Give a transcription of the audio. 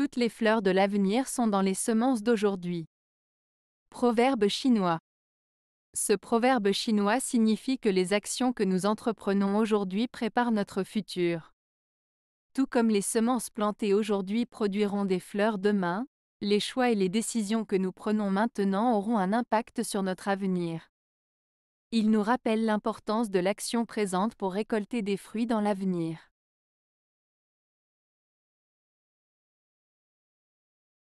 Toutes les fleurs de l'avenir sont dans les semences d'aujourd'hui. Proverbe chinois. Ce proverbe chinois signifie que les actions que nous entreprenons aujourd'hui préparent notre futur. Tout comme les semences plantées aujourd'hui produiront des fleurs demain, les choix et les décisions que nous prenons maintenant auront un impact sur notre avenir. Il nous rappelle l'importance de l'action présente pour récolter des fruits dans l'avenir.